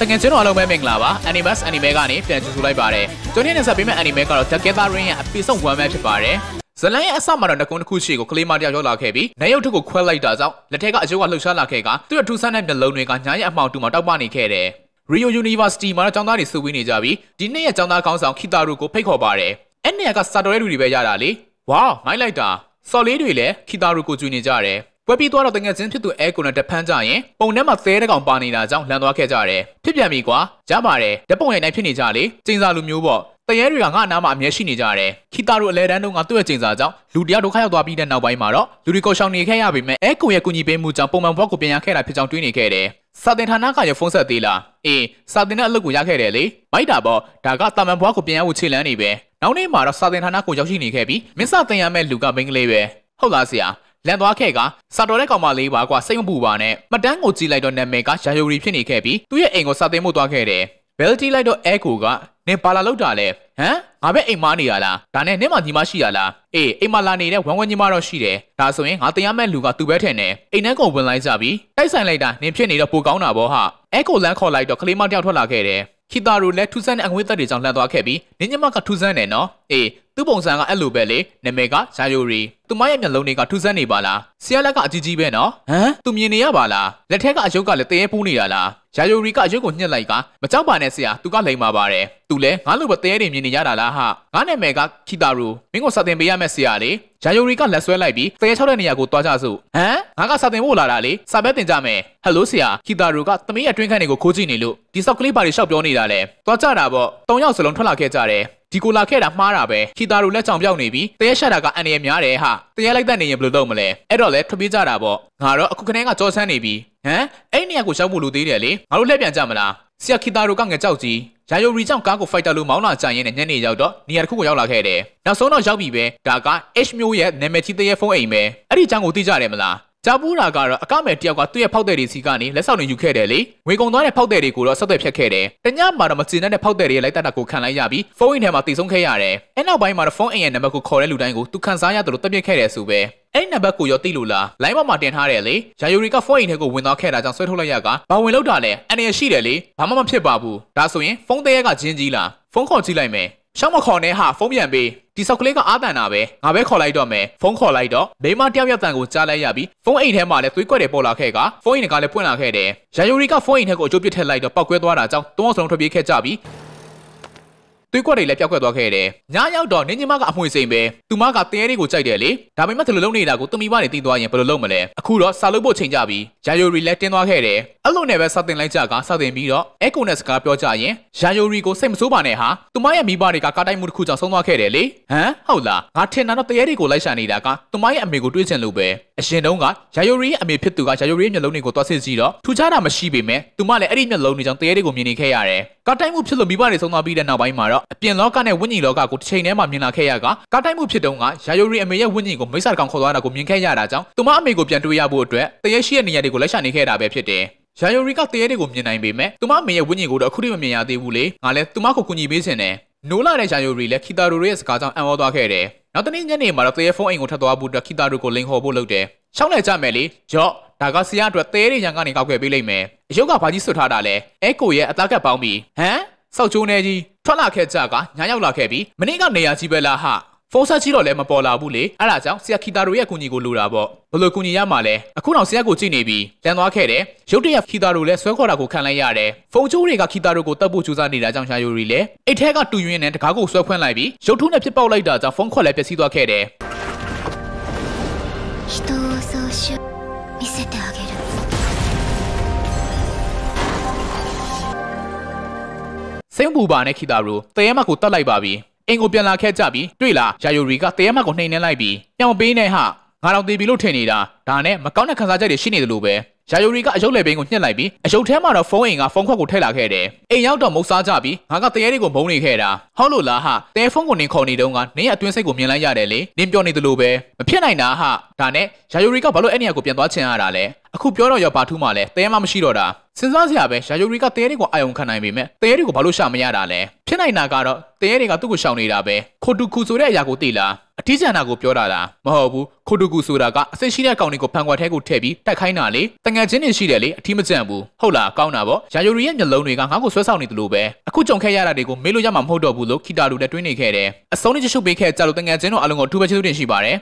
တကယ်ချင်းတော်အလုံးပဲမင်္ဂလာပါ Animus Anime ကနေပြန်ကြည့်ဆိုလိုက်ပါတယ်ကျွန်တော်နဲ့ဆက်ပေးမယ့် Anime ကတော့ The Gathering ရဲ့ Episode 1ပဲဖြစ်ပါတယ်ဇလန်ရဲ့အစမှာတော့နှကုန်းတစ်ခုရှိကိုကလေးမတယောက်ရောက်လာခဲ့ပြီးနရုပ်ထုပ်ကိုခွဲလိုက်တာကြောင့်လက်ထက်ကအကျိုးကလှုပ်ရှားလာခဲ့ကသူ့ရဲ့ထူဆန်းတဲ့မျက်လုံးတွေကညာရဲ့အမှောင်တူမှာတောက်ပနေခဲ့တယ် Rio University မှာတော့ကျောင်းသားတွေစုဝေးနေကြပြီးဒီနေ့ရဲ့ကျောင်းသားကောင်းဆောင်ခီတာရုကိုဖိတ်ခေါ်ပါတယ်အဲ့နေရာကစာတော်ရဲ့လူတွေပဲရတာလေဝေါမိုက်လိုက်တာစော်လေးတွေလည်းခီတာရုကိုကျွေးနေကြတယ်ပွဲပြီးသွားတော့တငယ်ချင်းဖြစ်သူအဲကိုနဲ့တဖန်းကြရင်ပုံထဲမှာသဲတကောင်ပါနေတာကြောင့်လန်သွားခဲ့ကြတယ်ဖြစ်ပြန်ပြီကွာရပါတယ်ဓပုံရိုက်နိုင်ဖြစ်နေကြလေစင်စာလူမျိုးပေါ့တရဲတွေကငါအနားမှာအမျက်ရှိနေကြတယ်ခီတာတို့အလဲတန်းတို့ကသူ့ရဲ့ချိန်စာကြောင့်လူတရားဒုက္ခရောက်သွားပြီးတဲ့နောက်ပိုင်းမှာတော့လူတွေကိုရှောင်နေခဲ့ရပေမဲ့အဲကွန်ရဲ့ကုညီပေးမှုကြောင့်ပုံမှန်ဘဝကိုပြန်ရခဲ့တာဖြစ်ကြောင်းတွေးနေခဲ့တယ်စာတင်ဌာနကရဖုန်းဆက်သေးလားအေးစာတင်တဲ့အလုပ်ကိုရခဲ့တယ်လေမိုက်တာပေါ့ဒါကတာမန်ဘွားကိုပြန်ရဖို့ခြေလမ်းနေပဲနောက်နေ့မှာတော့စာတင်ဌာနကိုရောက်ရှိနေခဲ့ပြီးမင်းစာတင်ရမယ့်လူကမင်းကလေးပဲဟုတ်လားဆရာလန်သွားခဲ့ကစာတော်တဲ့ကောင်မလေးပါကွာစိတ်မပူပါနဲ့မတန်းကိုကြည့်လိုက်တော့နာမည်ကရာယိုရီဖြစ်နေခဲ့ပြီးသူ့ရဲ့အိမ်ကိုစာသင်ဖို့သွားခဲ့တယ်ဘယ်ကြည့်လိုက်တော့အဲကိုကနေပါလာလောက်တာလဲဟမ်ငါပဲအိမ်မနေရလားဒါနဲ့နင့်မညီမရှိရလားအေးအိမ်မလာနေတဲ့ဝမ်ဝမ်ညီမတော့ရှိတယ်ဒါဆိုရင်ငါတင်ရမယ့်လူကသူပဲထင်တယ်အိမ်ထဲကိုဝင်လိုက်ကြပြီးတိုက်ဆိုင်လိုက်တာနင်ဖြစ်နေတော့ပိုကောင်းတာဗောဟာအဲကိုလမ်းခေါ်လိုက်တော့ကလေးမတယောက်ထွက်လာခဲ့တယ်ခီတာရိုလည်းထူဆန်းတဲ့အငွေသက်တွေကြောင့်လှန်သွားခဲ့ပြီးနင်ညီမကထူဆန်းတယ်နော်အေးသူ့ပုံစံကအဲ့လိုပဲလေနာမည်ကယာယိုရီသူမရဲ့မျက်လုံးတွေကထူးဆန်းနေပါလားဆရာလက်ကအကြီးကြီးပဲနော်ဟမ်သူမြင်နေရပါလားလက်ထက်ကအယုတ်ကလည်းတရေပူးနေတာလားယာယိုရီကအယုတ်ကိုညှက်လိုက်ကမကြောက်ပါနဲ့ဆရာသူကလိန်ပါပါတယ်သူလည်းငါလိုပဲတရေတွေမြင်နေရတာလားဟာငါနာမည်ကခီတာရူမင်းကိုစာတင်ပေးရမယ့်ဆရာလေယာယိုရီကလက်ဆွဲလိုက်ပြီးတရေချောက်တဲ့နေရာကိုသွားကြစို့ဟမ်ငါကစာတင်ဖို့လာတာလေစာပဲတင်ကြမယ်ဟယ်လိုဆရာခီတာရူကသမီးရဲ့အတွင်းခန်းတွေကိုခိုးကြည့်နေလို့ဒီဆောက်ကလေးပါတွေရှောက်ပြောနေတာလေသွားကြတာပေါ့တုံယောက်စလုံးထွက်လာခဲ့ကြတယ်ဒီကိုလာခဲ့တာမှားတာပဲခီတာတို့လက်ချောင်ပြောက်နေပြီးတရက်ရှာတာကအန်ရယ်များတယ်ဟာတရက်လိုက်တတ်နေရင်ဘယ်လိုလုပ်မလဲအဲ့တော့လဲထွက်ပြေးကြတာပေါ့ငါတော့အခုခနဲ့ကကြောဆန်းနေပြီဟမ်အဲ့နေရာကိုရောက်ဖို့လိုသေးတယ်လေငါတို့လက်ပြန်ကြမလားဆရာခီတာတို့ကငါကြောက်ကြီးရာယိုရီကြောင့်ကားကိုဖိုက်တာလိုမောင်းလာကြရင်ညနေရောက်တော့နေရာတစ်ခုကိုရောက်လာခဲ့တယ်။နောက်ဆုံးတော့ရောက်ပြီပဲ။ဒါက H မျိုးရဲ့နာမည်ကြီးတဲ့ဖုန်းအိမ်ပဲ။အဲ့ဒီအကြောင်းကိုသိကြတယ်မလားကြားပူးတာကတော့အကမဲ့တယောက်ကသူ့ရဲ့ဖောက်တဲ့တွေစီကနေလက်ဆောင်တွေယူခဲ့တယ်လေငွေကုန်သွားတဲ့ဖောက်တဲ့တွေကိုတော့ဆက်သွယ်ဖြတ်ခဲ့တယ်တညမှာတော့မကျင်တဲ့ဖောက်တဲ့တွေရဲ့လိုက်တက်တာကိုခံလိုက်ရပြီးဖုန်းအိမ်ထဲမှာတည်ဆုံးခဲ့ရတယ်အဲနောက်ပိုင်းမှာတော့ဖုန်းအိမ်ရဲ့နံပါတ်ကိုခေါ်တဲ့လူတိုင်းကိုသူခံစားရတယ်လို့တပ်ပြစ်ခဲ့တယ်ဆိုပဲအဲ့နံပါတ်ကိုရောသိလို့လားလိုင်းပေါ်မှာတင်ထားတယ်လေယာယူရီကဖုန်းအိမ်ထဲကိုဝင်သွားခဲ့တာကြောင့်ဆွဲထုတ်လိုက်ရကဘာဝင်လောက်တာလဲအနေရရှိတယ်လေဘာမှမဖြစ်ပါဘူးဒါဆိုရင်ဖုန်းတဲရက်ကဂျင်းကြီးလားဖုန်းခေါ်ကြည့်လိုက်မယ်ရှောင်းမခေါ်နဲ့ဟာဖုန်းပြန်ပေးဒီဆောက်ကလေးကအာတန်တာပဲငါပဲခေါ်လိုက်တော့မယ်ဖုန်းခေါ်လိုက်တော့မိမတယောက်ယောက်တန်ကိုကြားလိုက်ရပြီးဖုန်းအိမ်ထဲမှာလည်းသွေးကွက်တွေပေါ်လာခဲ့ကဖုန်းအိမ်ကလည်းဖွင့်လာခဲ့တယ်ရာယိုရီကဖုန်းအိမ်ထဲကိုအကျိုးပြစ်ထည့်လိုက်တော့ပောက်ကွဲသွားတာကြောင့်သုံးအောင်ဆုံးထွက်ပြေးခဲ့ကြပြီးသွေးကွက်တွေလည်းပျောက်ကွက်သွားခဲ့တယ်။ညရောက်တော့နင်းညီမကအမွှေစိန်ပဲ။သူမကတင်းရဲတွေကိုကြိုက်တယ်လေ။ဒါပေမဲ့ဒီလိုလုပ်နေတာကိုသူမိဘတွေသိသွားရင်ဘယ်လိုလုပ်မလဲ။အခုတော့စာလုပ်ဖို့ချိန်ကြပြီးယာယိုရီလည်းတင်းသွားခဲ့တယ်။အဲ့လိုနဲ့ပဲစတင်လိုက်ကြကစတင်ပြီးတော့အဲကိုနဲ့စကားပြောကြရင်ယာယိုရီကိုစိတ်မဆိုးပါနဲ့ဟာ။သူမရဲ့မိဘတွေကကားတိုက်မှုတစ်ခုကြောင့်ဆုံးသွားခဲ့တယ်လေ။ဟမ်ဟုတ်လား။ငါထင်တာတော့တရေတွေကိုလိုက်ရှာနေတာကသူမရဲ့အမေကိုတွေးချင်လို့ပဲ။အရှင်တုံးကယာယိုရီရဲ့အမေဖြစ်သူကယာယိုရီရဲ့မျက်လုံးတွေကိုသွားစစ်ကြည့်တော့ထူးခြားတာမရှိပေမဲ့သူမလည်းအဲ့ဒီမျက်လုံးတွေကြောင့်တရေတွေကိုမြင်နေခဲ့ရတယ်။ကားတိုက်မှုဖြစ်လို့မိဘတွေဆုံးသွားပြီးတဲ့နောက်ပိုင်းမှာတော့တော့အပြင်လောကနဲ့ဝိညာဉ်လောကကိုတစ်ချိန်တည်းမှာမြင်လာခဲ့ရကကားတိုက်မှုဖြစ်တုန်းကယာယိုရီအမေရဲ့ဝိညာဉ်ကိုမိစ္ဆာကောင်ခေါ်သွားတာကိုမြင်ခဲ့ရတာကြောင့်သူမအမေကိုပြန်တွေ့ရဖို့အတွက်တရက်ရှိတဲ့နေရာတွေကိုလက်ရှာနေခဲ့တာပဲဖြစ်တယ်ယာယိုရီကတရေတွေကိုမြင်နိုင်ပေမဲ့သူမမေရဲ့ဝိညာဉ်ကိုတော့အခုထိမမြင်ရသေးဘူးလေ။ငါလည်းသူမကိုကူညီပေးစင်တယ်။နိုလာတဲ့ယာယိုရီလည်းခီတာရိုရဲ့စကားကြောင့်အံ့ဩသွားခဲ့တယ်။နောက်တနေ့ညနေမှာတော့တရေဖုန်းအိမ်ကိုထပ်သွားဖို့အတွက်ခီတာရိုကိုလိန်ခေါ်ဖို့လုပ်တယ်။ရှောင်းလိုက်ကြမယ်လေ။ကြော့ဒါကဆရာအတွက်တရေတွေရန်ကနေကောက်ခဲ့ပေးလိုက်မယ်။အယုတ်ကဘာကြီးဆွထားတာလဲ။အဲကိုရဲ့အသားကပ်ပေါင်းပြီးဟမ်စောက်ချိုးနေကြီးထွက်လာခဲ့ကြကညရောက်လာခဲ့ပြီးမနေ့ကနေရာကြီးပဲလားဟာဖုန်းဆက်ကြည့်တော့လည်းမပေါ်လာဘူးလေအဲ့ဒါကြောင့်ဆရာခီတာရိုရဲ့အကူအညီကိုလိုတာပေါ့ဘယ်လိုကူညီရမှာလဲအခုတော့ဆရာကိုကြည့်နေပြီးလန်သွားခဲ့တယ်ရုတ်တရက်ခီတာရိုလည်းဆွဲခေါ်တာကိုခံလိုက်ရတယ်ဖုန်းကျိုးတွေကခီတာရိုကိုတတ်ဖို့ကြိုးစားနေတာကြောင့်ရှာယိုရီလည်းအိတ်ထဲကတူရင်းနဲ့တကားကိုဆွဲခွင်းလိုက်ပြီးရုတ်ထုနဲ့ပြစ်ပေါက်လိုက်တာကြောင့်ဖုန်းခေါ်လည်းပျက်စီးသွားခဲ့တယ်人を総集見せてあげるင်းဘူပါနဲ့ခိတာတို့တဲမတ်ကိုတတ်လိုက်ပါပြီအင်ကိုပြန်လာခဲ့ကြပြီးတွေ့လားယာယိုရီကတဲမတ်ကိုနှိမ်နှင်းလိုက်ပြီးညောင်ပေးနေဟာငါတော့တေးပြီလို့ထင်နေတာဒါနဲ့မကောင်းတဲ့ခံစားချက်တွေရှိနေတယ်လို့ပဲယာယိုရီကအယုတ်လေပင်းကိုညှက်လိုက်ပြီးအယုတ်ထဲမှာတော့ဖုန်းအိမ်ကဖုန်းခွက်ကိုထည့်လာခဲ့တယ်။အိမ်ရောက်တော့မုတ်စားကြပြီးငါကတရေတွေကိုမုန်းနေခဲ့တာ။ဟုတ်လို့လားဟာတဲဖုန်းကိုနင်ခေါ်နေတုန်းကနင်ရဲ့အတွင်းစိတ်ကိုမြင်လိုက်ရတယ်လေ။နင်ပြောနေသလိုပဲမဖြစ်နိုင်တာဟာဒါနဲ့ယာယိုရီကဘာလို့အဲ့နေရာကိုပြန်သွားချင်ရတာလဲအခုပြောတော့ရပါထူးမှလည်းတဲမမရှိတော့တာစဉ်းစားစရာပဲယာယိုရီကတဲတွေကိုအာယုံခံနိုင်ပေမဲ့တဲတွေကိုဘာလို့ရှာမရတာလဲဖြစ်နိုင်တာကတော့တဲတွေကသူ့ကိုရှောင်နေတာပဲခိုတူကူဆိုတဲ့အရာကိုသိလားအထီးကျန်တာကိုပြောတာလားမဟုတ်ဘူးခိုတူကူဆိုတာကအစစ်ရှိတဲ့ကောင်တွေကိုဖန်ခွက်ထဲကိုထည့်ပြီးတိုက်ခိုင်းတာလေတငယ်ချင်းတွေရှိတယ်လေအထီးမကျန်ဘူးဟုတ်လားကောင်းတာပေါ့ယာယိုရီရဲ့မျိုးလုံးတွေကငါ့ကိုဆွဲဆောင်နေသလိုပဲအခုကြုံခဲ့ရတာတွေကိုမေးလို့ရမှာမဟုတ်တော့ဘူးလို့ခီတာလူလည်းတွင်းနေခဲ့တယ်အစုံနဲ့ချစ်ချုပ်ပေးခဲ့ကြလို့တငယ်ချင်းတို့အလုံးကိုအထူးပဲချစ်သူတင်ရှိပါတယ်